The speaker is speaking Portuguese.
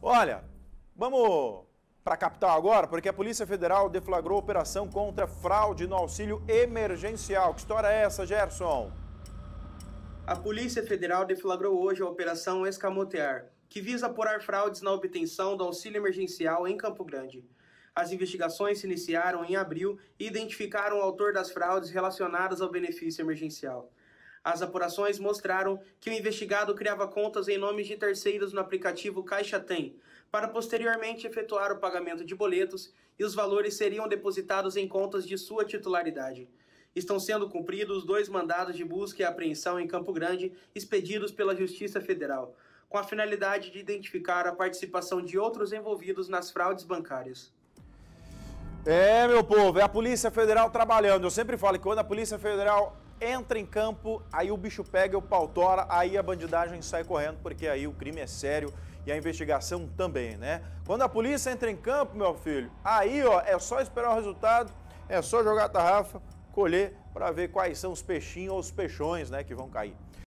Olha, vamos para a capital agora, porque a Polícia Federal deflagrou operação contra fraude no auxílio emergencial. Que história é essa, Gerson? A Polícia Federal deflagrou hoje a operação Escamotear, que visa apurar fraudes na obtenção do auxílio emergencial em Campo Grande. As investigações se iniciaram em abril e identificaram o autor das fraudes relacionadas ao benefício emergencial. As apurações mostraram que o investigado criava contas em nomes de terceiros no aplicativo Caixa Tem, para posteriormente efetuar o pagamento de boletos e os valores seriam depositados em contas de sua titularidade. Estão sendo cumpridos dois mandados de busca e apreensão em Campo Grande expedidos pela Justiça Federal, com a finalidade de identificar a participação de outros envolvidos nas fraudes bancárias. É, meu povo, é a Polícia Federal trabalhando. Eu sempre falo que quando a Polícia Federal entra em campo, aí o bicho pega, o pau tora, aí a bandidagem sai correndo, porque aí o crime é sério e a investigação também, né? Quando a polícia entra em campo, meu filho, aí ó, é só esperar o resultado, é só jogar a tarrafa, colher para ver quais são os peixinhos ou os peixões, né, que vão cair.